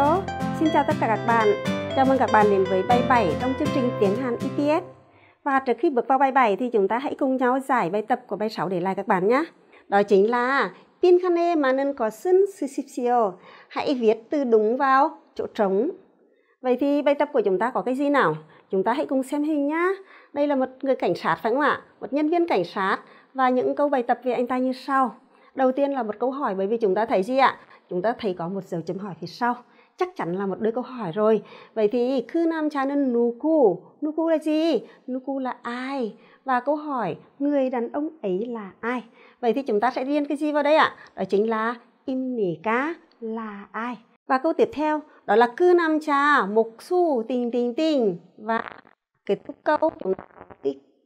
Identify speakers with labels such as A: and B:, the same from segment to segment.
A: Hello, xin chào tất cả các bạn. Chào mừng các bạn đến với bài 7 trong chương trình tiếng Hàn EPS. Và trước khi bước vào bài 7 thì chúng ta hãy cùng nhau giải bài tập của bài 6 để lại các bạn nhé. Đó chính là pin mà 빈칸에 많은 것은 쓰십시오. Hãy viết từ đúng vào chỗ trống. Vậy thì bài tập của chúng ta có cái gì nào? Chúng ta hãy cùng xem hình nhá. Đây là một người cảnh sát phải không ạ? Một nhân viên cảnh sát và những câu bài tập về anh ta như sau. Đầu tiên là một câu hỏi bởi vì chúng ta thấy gì ạ? Chúng ta thấy có một dấu chấm hỏi phía sau chắc chắn là một đứa câu hỏi rồi. Vậy thì cứ nam cha nên nuku, nuku là gì? Nuku là ai? Và câu hỏi người đàn ông ấy là ai? Vậy thì chúng ta sẽ điền cái gì vào đây ạ? Đó chính là im nỉ cá là ai? Và câu tiếp theo đó là cư nam cha mục su tình tình tình và kết thúc câu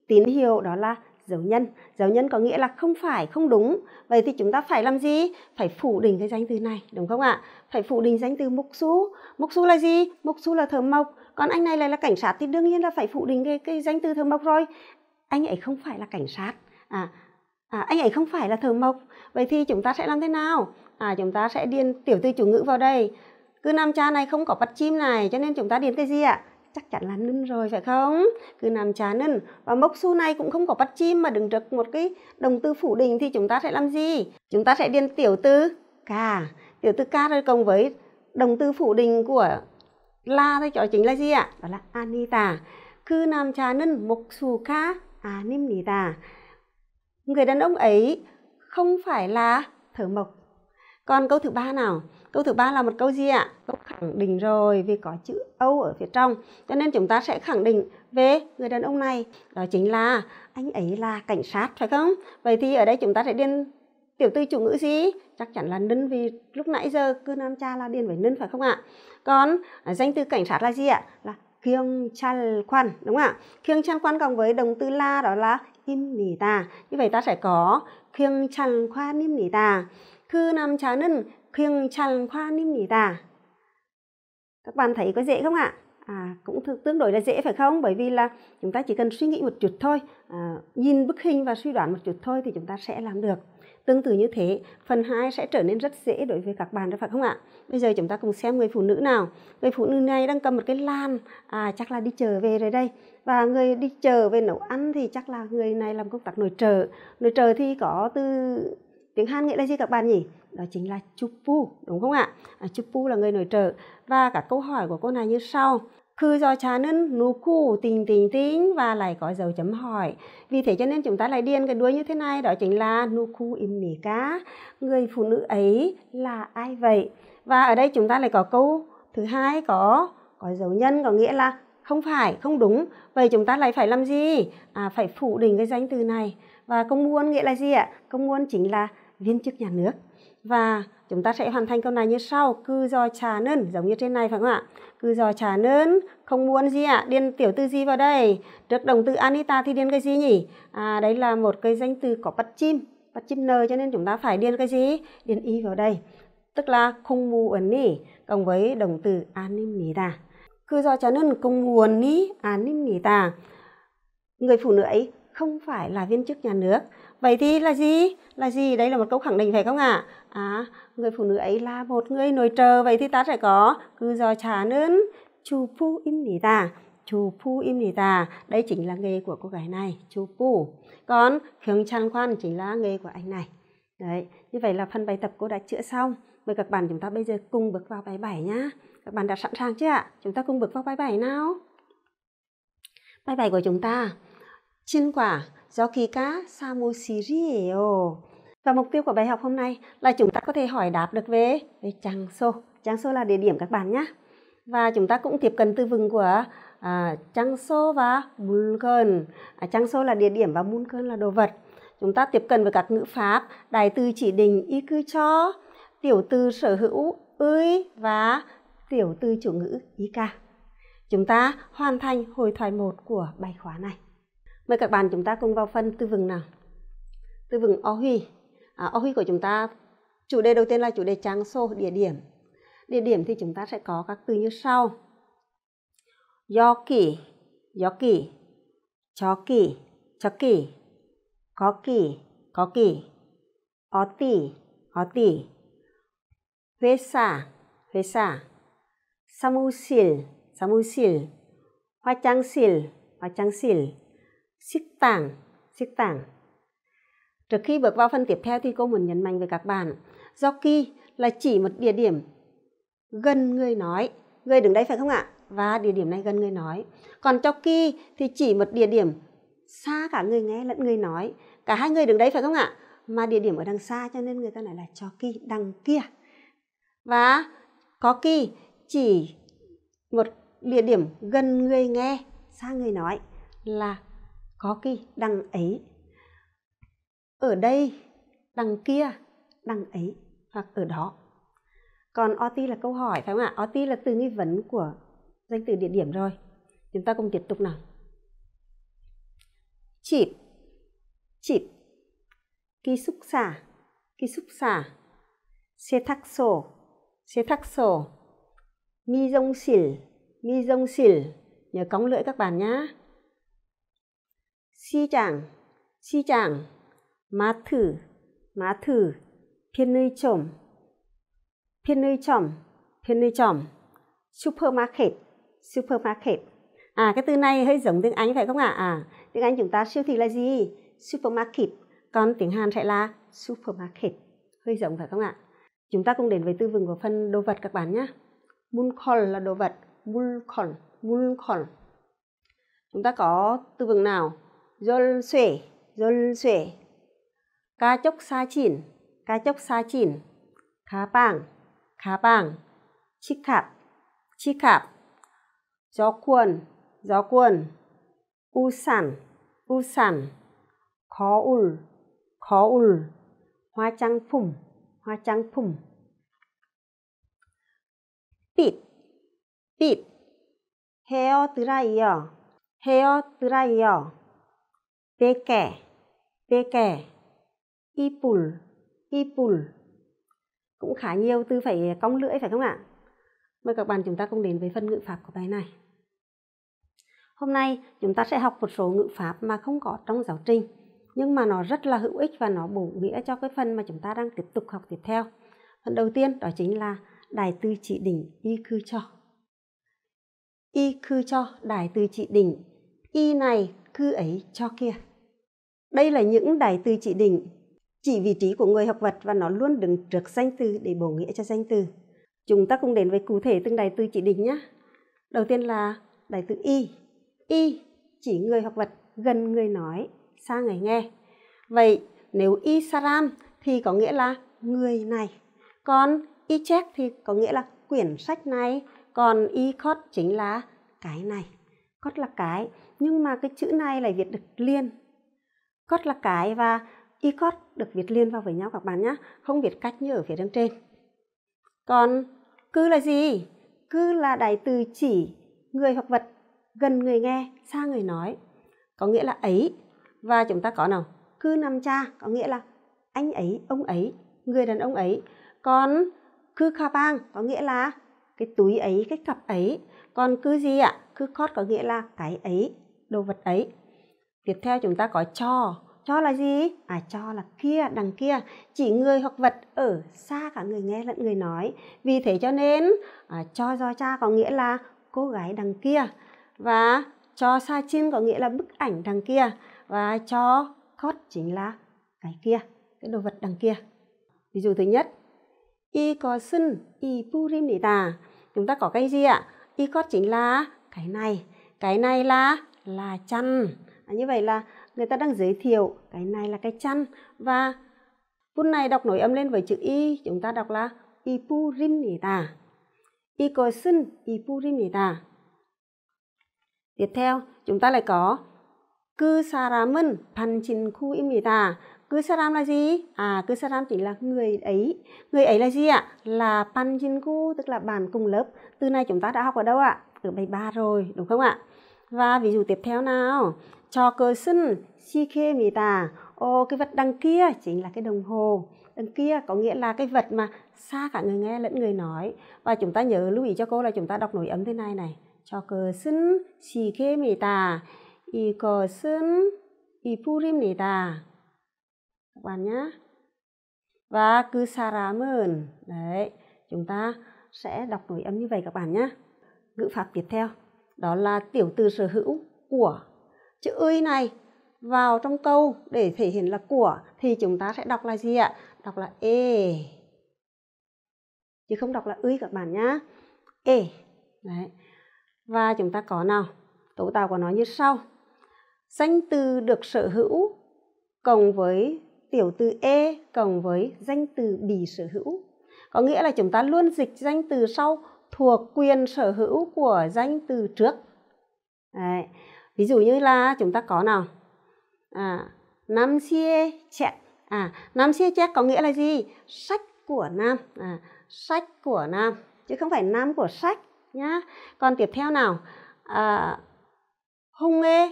A: tín hiệu đó là dấu nhân dấu nhân có nghĩa là không phải không đúng vậy thì chúng ta phải làm gì phải phủ định cái danh từ này đúng không ạ phải phủ định danh từ mục su mục su là gì mục su là thờ mộc còn anh này lại là cảnh sát thì đương nhiên là phải phủ định cái, cái danh từ thờ mộc rồi anh ấy không phải là cảnh sát à, à anh ấy không phải là thờ mộc vậy thì chúng ta sẽ làm thế nào à chúng ta sẽ điền tiểu từ chủ ngữ vào đây cứ nam cha này không có bắt chim này cho nên chúng ta điền cái gì ạ chắc chắn là nưng rồi phải không cứ nằm trà nưng và mốc su này cũng không có bắt chim mà đừng trực một cái đồng tư phủ đình thì chúng ta sẽ làm gì chúng ta sẽ điền tiểu tư ca tiểu tư ca rồi cộng với đồng tư phủ đình của la thì cho chính là gì ạ đó là anita cứ nằm trà nưng mốc su ca anita người đàn ông ấy không phải là thở mộc còn câu thứ ba nào câu thứ ba là một câu gì ạ câu khẳng định rồi vì có chữ âu ở phía trong cho nên chúng ta sẽ khẳng định về người đàn ông này đó chính là anh ấy là cảnh sát phải không vậy thì ở đây chúng ta sẽ điền tiểu tư chủ ngữ gì chắc chắn là ninh vì lúc nãy giờ cư nam cha là điền với ninh phải không ạ còn danh từ cảnh sát là gì ạ là khiêng chăn quan đúng không ạ khiêng chăn quan cộng với đồng từ la đó là im nỉ ta như vậy ta sẽ có khiêng chăn khoa im nỉ ta cư nam cha 남자는 khiêng khoa 굉장합니다. Các bạn thấy có dễ không ạ? À, cũng tương đối là dễ phải không? Bởi vì là chúng ta chỉ cần suy nghĩ một chút thôi, à, nhìn bức hình và suy đoán một chút thôi thì chúng ta sẽ làm được. Tương tự như thế, phần 2 sẽ trở nên rất dễ đối với các bạn đó phải không ạ? Bây giờ chúng ta cùng xem người phụ nữ nào. Người phụ nữ này đang cầm một cái lan, à, chắc là đi chờ về rồi đây. Và người đi chờ về nấu ăn thì chắc là người này làm công tác nội trợ. Nội trợ thì có từ tiếng Hàn nghĩa là gì các bạn nhỉ? Đó chính là chupu, đúng không ạ? À, chupu là người nội trợ. Và cả câu hỏi của cô này như sau. Cứ do 차는 누구 tình tình tính và lại có dấu chấm hỏi. Vì thế cho nên chúng ta lại điền cái đuôi như thế này, đó chính là im mỉ cá. Người phụ nữ ấy là ai vậy? Và ở đây chúng ta lại có câu thứ hai có có dấu nhân có nghĩa là không phải, không đúng. Vậy chúng ta lại phải làm gì? À, phải phủ định cái danh từ này. Và công muôn nghĩa là gì ạ? Công muôn chính là viên chức nhà nước và chúng ta sẽ hoàn thành câu này như sau cư do trà nơn giống như trên này phải không ạ cư do trà nơn không muốn gì ạ à? điền tiểu từ gì vào đây trước động từ anita thì điền cái gì nhỉ à đấy là một cái danh từ có bắt chim bắt chim nơ cho nên chúng ta phải điền cái gì điền y vào đây tức là không muốn nỉ cộng với động từ animnita cư do trà nên không muốn nỉ animnita người phụ nữ ấy không phải là viên chức nhà nước vậy thì là gì là gì đây là một câu khẳng định phải không ạ à? à người phụ nữ ấy là một người nội trợ vậy thì ta sẽ có cứ dò trả ơn chu phu im nỉ ta chu phu im nỉ ta đây chính là nghề của cô gái này chu phu còn hướng chan khoan chính là nghề của anh này đấy như vậy là phần bài tập cô đã chữa xong mời các bạn chúng ta bây giờ cùng bước vào bài 7 nhá các bạn đã sẵn sàng chưa ạ chúng ta cùng bước vào bài 7 nào bài 7 của chúng ta Chín quả Yokika Samusirio. Và mục tiêu của bài học hôm nay là chúng ta có thể hỏi đáp được về về Changso. Changso là địa điểm các bạn nhé. Và chúng ta cũng tiếp cận từ vựng của à, Changso và Mulkön. À, Changso là địa điểm và Mulkön là đồ vật. Chúng ta tiếp cận với các ngữ pháp, đại từ chỉ định, ý cư cho, tiểu từ sở hữu, ơi và tiểu từ chủ ngữ, ý ca. Chúng ta hoàn thành hồi thoại một của bài khóa này. Mời các bạn chúng ta cùng vào phần tư vựng nào. Tư vựng O Huy. À, o Huy của chúng ta, chủ đề đầu tiên là chủ đề trang sô, địa điểm. Địa điểm thì chúng ta sẽ có các từ như sau. Do kỳ, do kỳ, chó kỳ, chó kỳ, có kỳ, có kỳ, ó tỷ, ó tỷ, huế xả, huế xả, samu xỉl, samu xỉl, hoa trang xỉl, hoa trang xỉl, xích tảng xích tảng trước khi bước vào phần tiếp theo thì cô muốn nhấn mạnh với các bạn jockey là chỉ một địa điểm gần người nói người đứng đây phải không ạ và địa điểm này gần người nói còn jockey thì chỉ một địa điểm xa cả người nghe lẫn người nói cả hai người đứng đây phải không ạ mà địa điểm ở đằng xa cho nên người ta nói là jockey đằng kia và có kỳ chỉ một địa điểm gần người nghe xa người nói là có cái đằng ấy ở đây đằng kia đằng ấy hoặc ở đó còn OT là câu hỏi phải không ạ OT là từ nghi vấn của danh từ địa điểm rồi chúng ta cùng tiếp tục nào chịp chịp ký xúc xả ký xúc xả xe thắc sổ xe thắc sổ mi rông xỉl mi rông xỉl nhớ cóng lưỡi các bạn nhá si chàng si chàng má thử má thử phiên nơi chồng phiên nơi chồng phiên nơi chồng supermarket supermarket à cái từ này hơi giống tiếng anh phải không ạ à? tiếng anh chúng ta siêu thị là gì supermarket còn tiếng hàn sẽ là supermarket hơi giống phải không ạ chúng ta cùng đến với tư vựng của phần đồ vật các bạn nhé mulcon là đồ vật mulcon mulcon chúng ta có từ vựng nào 롤쇠, 롤쇠, 가족 사진, 가족 사진, 가방, 가방, 지갑, 지갑, 여권, 여권, 우산, 우산, 거울, 거울, 화장품, 화장품, 빗, 빗, 헤어 드라이어, 헤어 드라이어, Peke, peke. Ipul, ipul. Cũng khá nhiều từ phải cong lưỡi phải không ạ? Mời các bạn chúng ta cùng đến với phần ngữ pháp của bài này. Hôm nay chúng ta sẽ học một số ngữ pháp mà không có trong giáo trình nhưng mà nó rất là hữu ích và nó bổ nghĩa cho cái phần mà chúng ta đang tiếp tục học tiếp theo. Phần đầu tiên đó chính là đài từ trị đỉnh y cư cho. Y cư cho đài từ trị đỉnh. Y này cứ ấy cho kia. Đây là những đài từ chỉ định, chỉ vị trí của người học vật và nó luôn đứng trước danh từ để bổ nghĩa cho danh từ. Chúng ta cùng đến với cụ thể từng đài từ chỉ định nhé. Đầu tiên là đài từ y. Y chỉ người học vật gần người nói, xa người nghe. Vậy nếu y saram thì có nghĩa là người này. Còn y check thì có nghĩa là quyển sách này. Còn y cot chính là cái này. Cot là cái nhưng mà cái chữ này lại viết được liền cốt là cái và y cốt được viết liền vào với nhau các bạn nhé không viết cách như ở phía đằng trên còn cư là gì cư là đại từ chỉ người hoặc vật gần người nghe xa người nói có nghĩa là ấy và chúng ta có nào cư nam cha có nghĩa là anh ấy ông ấy người đàn ông ấy còn cư kha bang có nghĩa là cái túi ấy cái cặp ấy còn cư gì ạ cư cốt có nghĩa là cái ấy đồ vật ấy tiếp theo chúng ta có cho cho là gì à cho là kia đằng kia chỉ người hoặc vật ở xa cả người nghe lẫn người nói vì thế cho nên à, cho do cha có nghĩa là cô gái đằng kia và cho sa chin có nghĩa là bức ảnh đằng kia và cho cót chính là cái kia cái đồ vật đằng kia ví dụ thứ nhất y có sân y purim để tà chúng ta có cái gì ạ y cót chính là cái này cái này là là chăn à, như vậy là người ta đang giới thiệu cái này là cái chăn và phút này đọc nổi âm lên với chữ y chúng ta đọc là ipurinita 이것은 이불입니다. Tiếp theo, chúng ta lại có cư 그 사람은 반친구입니다. cư saram là gì? À, cư saram chỉ là người ấy. Người ấy là gì ạ? Là 반친구, tức là bạn cùng lớp. Từ này chúng ta đã học ở đâu ạ? Từ bài ba rồi, đúng không ạ? Và ví dụ tiếp theo nào, cho cơ xin si khê mì tà. Ồ, cái vật đằng kia chính là cái đồng hồ. Đằng kia có nghĩa là cái vật mà xa cả người nghe lẫn người nói. Và chúng ta nhớ lưu ý cho cô là chúng ta đọc nổi ấm thế này này. cho cơ xin si khê mì tà. y y cơ xin phu 것은 mì tà Các bạn nhé. Và cứ saram은. Đấy, chúng ta sẽ đọc nổi âm như vậy các bạn nhé. Ngữ pháp tiếp theo đó là tiểu từ sở hữu của chữ ơi này vào trong câu để thể hiện là của thì chúng ta sẽ đọc là gì ạ? Đọc là e. Chứ không đọc là ơi các bạn nhá. E. Đấy. Và chúng ta có nào? Tố tạo của nó như sau. Danh từ được sở hữu cộng với tiểu từ e cộng với danh từ bị sở hữu. Có nghĩa là chúng ta luôn dịch danh từ sau thuộc quyền sở hữu của danh từ trước Đấy. ví dụ như là chúng ta có nào à, nam xie chẹt à nam xie chẹt có nghĩa là gì sách của nam à, sách của nam chứ không phải nam của sách nhá còn tiếp theo nào à, hung ê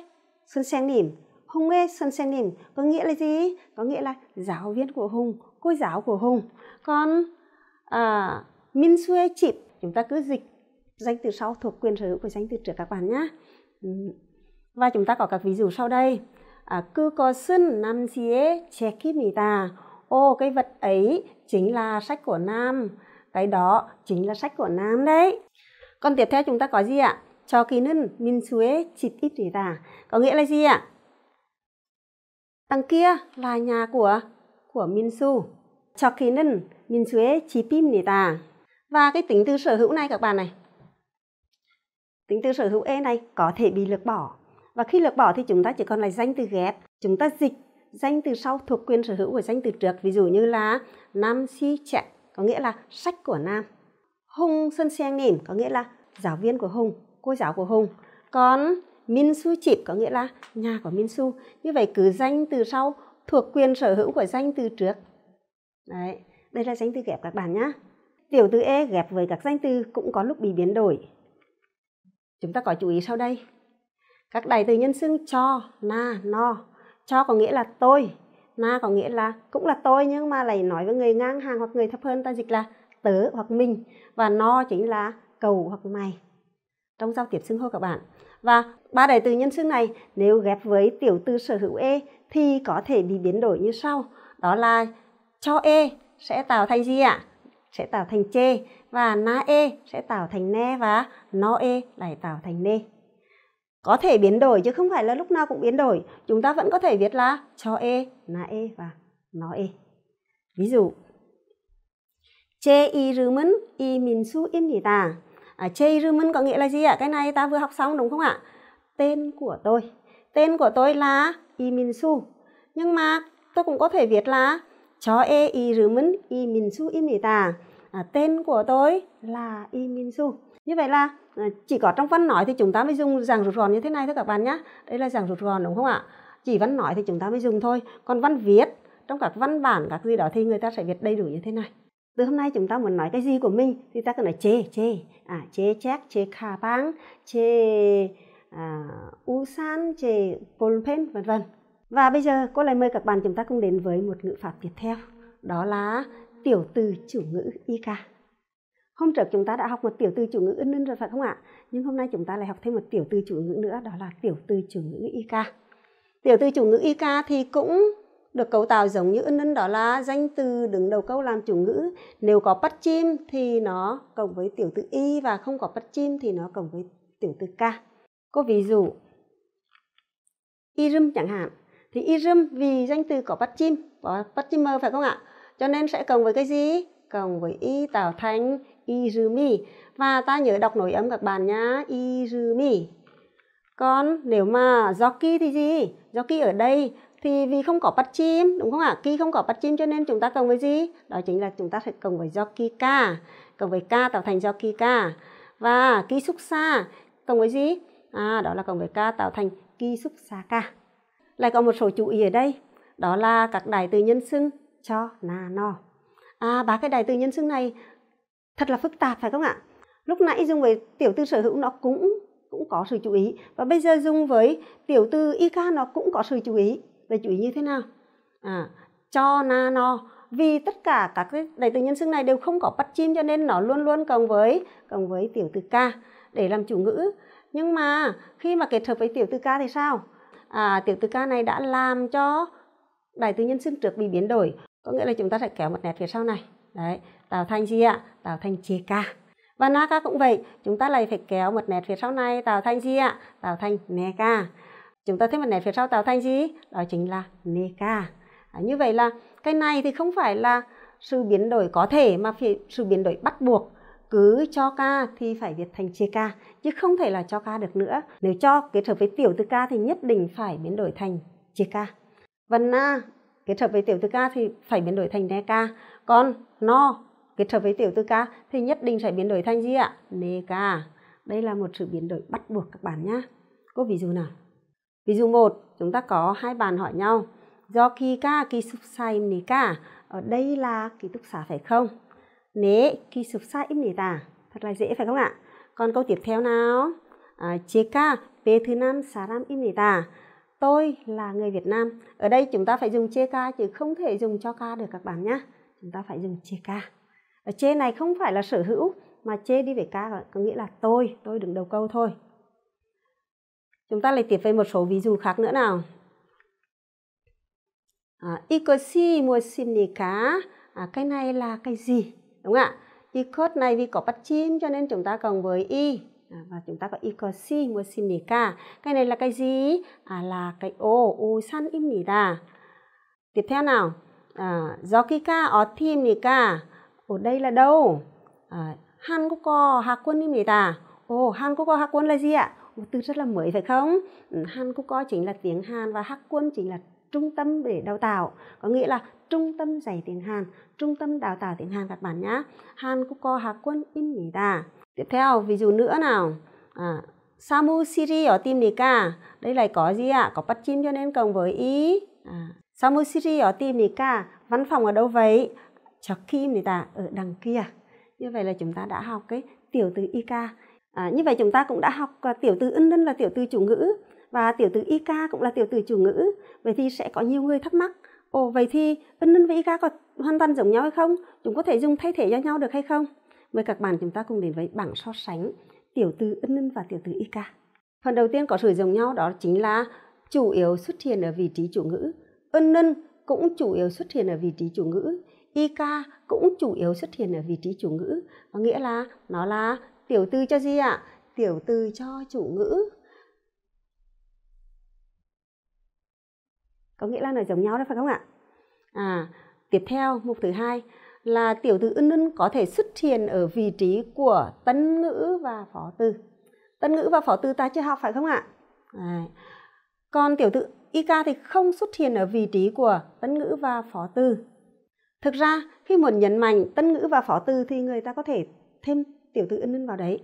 A: sân sen nỉm hung ê sân sen nỉm có nghĩa là gì có nghĩa là giáo viên của hùng cô giáo của hùng còn à, min xuê chịp chúng ta cứ dịch danh từ sau thuộc quyền sở hữu của danh từ trước các bạn nhé và chúng ta có các ví dụ sau đây à, cứ có sân nam xie ta ô cái vật ấy chính là sách của nam cái đó chính là sách của nam đấy còn tiếp theo chúng ta có gì ạ cho kỳ nân min suế chít ít gì ta có nghĩa là gì ạ đằng kia là nhà của của min su cho kỳ nân min suế chi ít gì ta và cái tính từ sở hữu này các bạn này, tính từ sở hữu E này có thể bị lược bỏ. Và khi lược bỏ thì chúng ta chỉ còn lại danh từ ghép, chúng ta dịch danh từ sau thuộc quyền sở hữu của danh từ trước, ví dụ như là nam si trẻ, có nghĩa là sách của nam. Hùng Sơn Sen Nìm có nghĩa là giáo viên của Hùng, cô giáo của Hùng. Còn Min Su Chịp có nghĩa là nhà của Min Su. Như vậy cứ danh từ sau thuộc quyền sở hữu của danh từ trước. Đấy, đây là danh từ ghép các bạn nhé. Tiểu từ e ghép với các danh từ cũng có lúc bị biến đổi. Chúng ta có chú ý sau đây. Các đại từ nhân xưng cho, na, no. Cho có nghĩa là tôi, na có nghĩa là cũng là tôi nhưng mà lại nói với người ngang hàng hoặc người thấp hơn ta dịch là tớ hoặc mình và no chính là cầu hoặc mày trong giao tiếp xưng hô các bạn. Và ba đại từ nhân xưng này nếu ghép với tiểu từ sở hữu e thì có thể bị biến đổi như sau. Đó là cho e sẽ tạo thành gì ạ? À? sẽ tạo thành chê và na e sẽ tạo thành ne và no e lại tạo thành ne. Có thể biến đổi chứ không phải là lúc nào cũng biến đổi. Chúng ta vẫn có thể viết là cho e, na e và no e. Ví dụ, chê y rư mân y min su im nhị tà. À, chê y rư mân có nghĩa là gì ạ? Cái này ta vừa học xong đúng không ạ? Tên của tôi. Tên của tôi là y min su. Nhưng mà tôi cũng có thể viết là cho e y rứ mến y min su y mì tà à, tên của tôi là y min su như vậy là à, chỉ có trong văn nói thì chúng ta mới dùng dạng rụt gọn như thế này thôi các bạn nhé đây là dạng rụt gọn đúng không ạ chỉ văn nói thì chúng ta mới dùng thôi còn văn viết trong các văn bản các gì đó thì người ta sẽ viết đầy đủ như thế này từ hôm nay chúng ta muốn nói cái gì của mình thì ta cần nói chê chê à chê chét chê kha bang chê à, u san chê bồn pen vân vân và bây giờ cô lại mời các bạn chúng ta cùng đến với một ngữ pháp tiếp theo, đó là tiểu từ chủ ngữ IK. Hôm trước chúng ta đã học một tiểu từ chủ ngữ ân ân rồi phải không ạ? Nhưng hôm nay chúng ta lại học thêm một tiểu từ chủ ngữ nữa, đó là tiểu từ chủ ngữ IK. Tiểu từ chủ ngữ IK thì cũng được cấu tạo giống như ân ân đó là danh từ đứng đầu câu làm chủ ngữ. Nếu có bắt chim thì nó cộng với tiểu từ Y và không có bắt chim thì nó cộng với tiểu từ K. có ví dụ, Irum chẳng hạn, thì ism vì danh từ có bắt chim có bắt chim mơ phải không ạ cho nên sẽ cộng với cái gì cộng với y tạo thành izumi và ta nhớ đọc nổi âm các bạn nhá izumi còn nếu mà jockey thì gì jockey ở đây thì vì không có bắt chim đúng không ạ ki không có bắt chim cho nên chúng ta cộng với gì đó chính là chúng ta sẽ cộng với jockey k cộng với k tạo thành jockey k và ki xúc xa cộng với gì à đó là cộng với k tạo thành ki xúc xa k lại có một số chú ý ở đây đó là các đại từ nhân xưng cho na no à ba cái đại từ nhân xưng này thật là phức tạp phải không ạ lúc nãy dùng với tiểu tư sở hữu nó cũng cũng có sự chú ý và bây giờ dùng với tiểu từ ik nó cũng có sự chú ý về chú ý như thế nào à cho na no vì tất cả các cái đại từ nhân xưng này đều không có bắt chim cho nên nó luôn luôn cộng với cộng với tiểu từ ca để làm chủ ngữ nhưng mà khi mà kết hợp với tiểu từ ca thì sao à, tiểu từ ca này đã làm cho đại tự nhân xương trước bị biến đổi có nghĩa là chúng ta sẽ kéo một nét phía sau này đấy tạo thành gì ạ tạo thành chia ca và na ca cũng vậy chúng ta lại phải kéo một nét phía sau này tạo thành gì ạ tạo thành ne ca chúng ta thêm một nét phía sau tạo thành gì đó chính là nê ca à, như vậy là cái này thì không phải là sự biến đổi có thể mà phải sự biến đổi bắt buộc cứ cho ca thì phải viết thành chia ca chứ không thể là cho ca được nữa nếu cho kết hợp với tiểu từ ca thì nhất định phải biến đổi thành chia ca vần na kết hợp với tiểu từ ca thì phải biến đổi thành ne ca còn no kết hợp với tiểu từ ca thì nhất định phải biến đổi thành gì ạ nê ca đây là một sự biến đổi bắt buộc các bạn nhé có ví dụ nào ví dụ một chúng ta có hai bạn hỏi nhau do khi ca ki xúc xay ni ca ở đây là ký túc xá phải không Nế kỳ sụp 네, 기숙사입니다. Thật là dễ phải không ạ? Còn câu tiếp theo nào? À, 제가 베트남 사람입니다. Tôi là người Việt Nam. Ở đây chúng ta phải dùng 제가 chứ không thể dùng cho ca được các bạn nhé. Chúng ta phải dùng 제가. Ở chê này không phải là sở hữu mà chê đi về ca có nghĩa là tôi, tôi đứng đầu câu thôi. Chúng ta lại tiếp về một số ví dụ khác nữa nào. À, 이것이 무엇입니까? À, cái này là cái gì? đúng không ạ y này vì có bắt chim cho nên chúng ta cần với y à, và chúng ta có y có si mua sim nỉ ca cái này là cái gì à là cái ô u san im nỉ ta tiếp theo nào à, do ki ca ở thêm nỉ ca ở đây là đâu à, han có có hạ quân im nỉ ta ồ han có co hạ quân là gì ạ một từ rất là mới phải không ừ, han có co chính là tiếng hàn và hắc quân chính là trung tâm để đào tạo có nghĩa là trung tâm dạy tiếng Hàn, trung tâm đào tạo tiếng Hàn các bạn nhá. Hàn Quốc có Hạc quân in nhỉ ta. Tiếp theo, ví dụ nữa nào. À, Samu Siri ở tim này cả. Đây lại có gì ạ? À? Có bắt chim cho nên cộng với ý. À, Samu Siri ở tim này cả. Văn phòng ở đâu vậy? Chọc kim này ta, ở đằng kia. Như vậy là chúng ta đã học cái tiểu từ IK. À, như vậy chúng ta cũng đã học à, tiểu từ ân đơn là tiểu từ chủ ngữ và tiểu từ IK cũng là tiểu từ chủ ngữ. Vậy thì sẽ có nhiều người thắc mắc Ồ vậy thì vân vân vĩ cá có hoàn toàn giống nhau hay không? Chúng có thể dùng thay thế cho nhau được hay không? Mời các bạn chúng ta cùng đến với bảng so sánh tiểu từ ân ân và tiểu từ y ca. Phần đầu tiên có sự giống nhau đó chính là chủ yếu xuất hiện ở vị trí chủ ngữ. Ân ân cũng chủ yếu xuất hiện ở vị trí chủ ngữ. Y ca cũng chủ yếu xuất hiện ở vị trí chủ ngữ. Có nghĩa là nó là tiểu từ cho gì ạ? À? Tiểu từ cho chủ ngữ. có nghĩa là nó giống nhau đó phải không ạ à tiếp theo mục thứ hai là tiểu từ ưn ưn có thể xuất hiện ở vị trí của tân ngữ và phó từ tân ngữ và phó từ ta chưa học phải không ạ à. còn tiểu từ ik thì không xuất hiện ở vị trí của tân ngữ và phó từ thực ra khi muốn nhấn mạnh tân ngữ và phó từ thì người ta có thể thêm tiểu từ ưn ưn vào đấy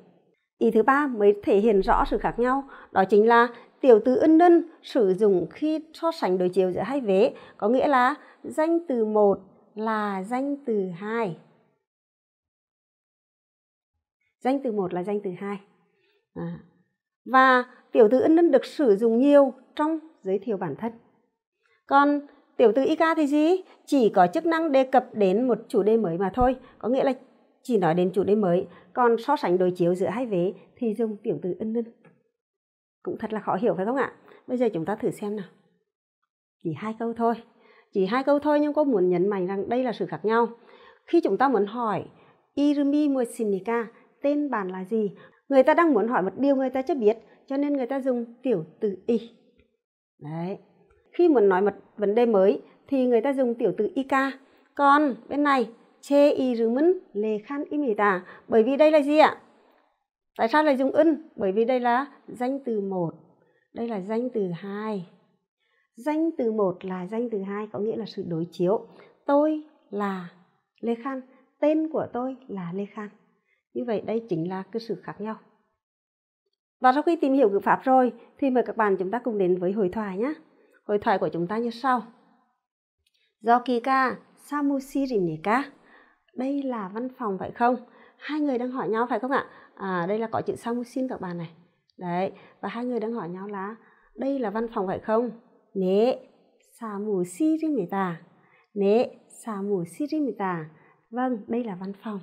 A: Ý thứ ba mới thể hiện rõ sự khác nhau, đó chính là tiểu từ ân nân sử dụng khi so sánh đối chiếu giữa hai vế, có nghĩa là danh từ một là danh từ hai. Danh từ một là danh từ hai. À. Và tiểu từ ân nân được sử dụng nhiều trong giới thiệu bản thân. Còn tiểu từ IK thì gì? Chỉ có chức năng đề cập đến một chủ đề mới mà thôi. Có nghĩa là chỉ nói đến chủ đề mới, còn so sánh đối chiếu giữa hai vế thì dùng tiểu từ ân nân. Cũng thật là khó hiểu phải không ạ? Bây giờ chúng ta thử xem nào. Chỉ hai câu thôi. Chỉ hai câu thôi nhưng cô muốn nhấn mạnh rằng đây là sự khác nhau. Khi chúng ta muốn hỏi Irumi Muesinika, tên bạn là gì? Người ta đang muốn hỏi một điều người ta chưa biết, cho nên người ta dùng tiểu từ y. Đấy. Khi muốn nói một vấn đề mới thì người ta dùng tiểu từ ika. Còn bên này chê y rừng lê khan imita bởi vì đây là gì ạ tại sao lại dùng ân bởi vì đây là danh từ một đây là danh từ hai danh từ một là danh từ hai có nghĩa là sự đối chiếu tôi là lê khan tên của tôi là lê khan như vậy đây chính là cơ sự khác nhau và sau khi tìm hiểu ngữ pháp rồi thì mời các bạn chúng ta cùng đến với hội thoại nhé hội thoại của chúng ta như sau do kỳ ca samusi rimnika đây là văn phòng phải không hai người đang hỏi nhau phải không ạ à, đây là có chữ xong xin các bạn này đấy và hai người đang hỏi nhau là đây là văn phòng phải không nế xà mù si riêng người ta nế xà mù si riêng người ta vâng đây là văn phòng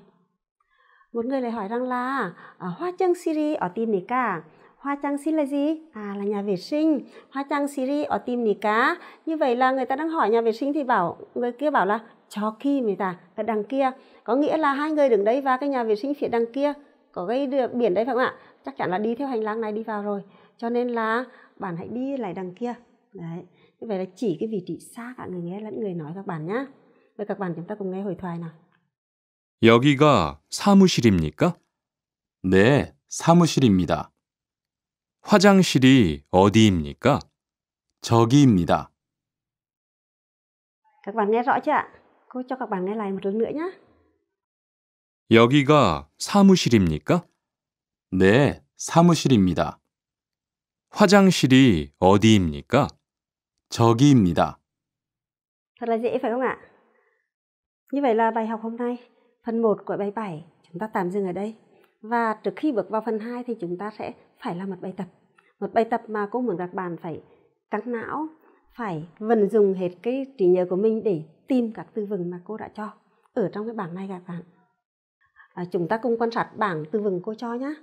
A: một người lại hỏi rằng là à, hoa chân siri ở tìm nế cả hoa trang xin là gì à là nhà vệ sinh hoa trang siri ở tim nỉ cá như vậy là người ta đang hỏi nhà vệ sinh thì bảo người kia bảo là cho khi người ta ở đằng kia có nghĩa là hai người đứng đấy và cái nhà vệ sinh phía đằng kia có cái biển đấy phải không ạ chắc chắn là đi theo hành lang này đi vào rồi cho nên là bạn hãy đi lại đằng kia đấy như vậy là chỉ cái vị trí xa cả người nghe lẫn người nói các bạn nhé với các bạn chúng ta cùng nghe hội thoại nào 여기가 사무실입니까? 네, 사무실입니다. 화장실이 어디입니까? 저기입니다. Các bạn nghe rõ chưa ạ? Cô cho các bạn nghe lại một lần nữa nhé. 여기가 사무실입니까? 네, 사무실입니다. 화장실이 어디입니까? 저기입니다. Thật là dễ phải không ạ? Như vậy là bài học hôm nay, phần 1 của bài 7, chúng ta tạm dừng ở đây. Và trước khi bước vào phần 2 thì chúng ta sẽ phải làm một bài tập. Một bài tập mà cô muốn các bạn phải căng não, phải vận dụng hết cái trí nhớ của mình để tìm các từ vựng mà cô đã cho ở trong cái bảng này các bạn. À, chúng ta cùng quan sát bảng từ vựng cô cho nhé.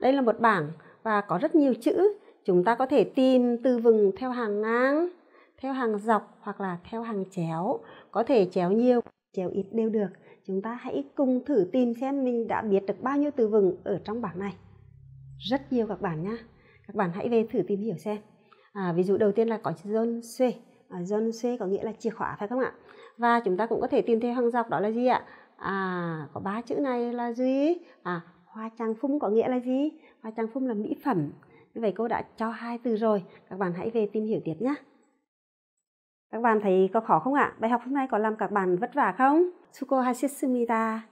A: Đây là một bảng và có rất nhiều chữ. Chúng ta có thể tìm từ vựng theo hàng ngang, theo hàng dọc hoặc là theo hàng chéo. Có thể chéo nhiều chèo ít đều được chúng ta hãy cùng thử tìm xem mình đã biết được bao nhiêu từ vựng ở trong bảng này rất nhiều các bạn nhá các bạn hãy về thử tìm hiểu xem à, ví dụ đầu tiên là có zone xuê à, zone xuê có nghĩa là chìa khóa phải không ạ và chúng ta cũng có thể tìm thấy hàng dọc đó là gì ạ à có ba chữ này là gì à hoa trang phung có nghĩa là gì hoa trang phung là mỹ phẩm như vậy cô đã cho hai từ rồi các bạn hãy về tìm hiểu tiếp nhé các bạn thấy có khó không ạ? Bài học hôm nay có làm các bạn vất vả không? Suko hashitsumida.